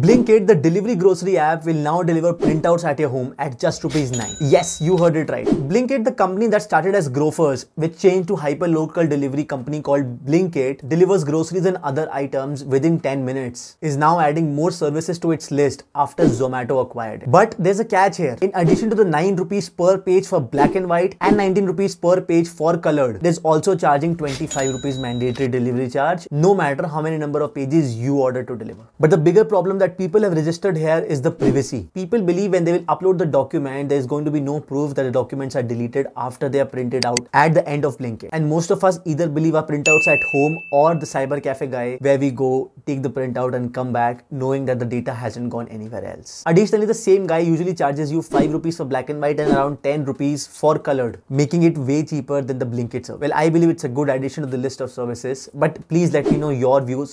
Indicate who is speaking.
Speaker 1: Blinkit, the delivery grocery app, will now deliver printouts at your home at just rupees 9. Yes, you heard it right. Blinkit, the company that started as Grofers, which changed to hyperlocal delivery company called Blinkit, delivers groceries and other items within 10 minutes, is now adding more services to its list after Zomato acquired it. But there's a catch here. In addition to the 9 rupees per page for black and white and 19 rupees per page for colored, there's also charging 25 rupees mandatory delivery charge, no matter how many number of pages you order to deliver. But the bigger problem that that people have registered here is the privacy. People believe when they will upload the document, there's going to be no proof that the documents are deleted after they are printed out at the end of Blinkit. And most of us either believe our printouts at home or the cyber cafe guy where we go, take the printout and come back knowing that the data hasn't gone anywhere else. Additionally, the same guy usually charges you 5 rupees for black and white and around 10 rupees for colored, making it way cheaper than the Blinkit service. Well, I believe it's a good addition to the list of services, but please let me know your views.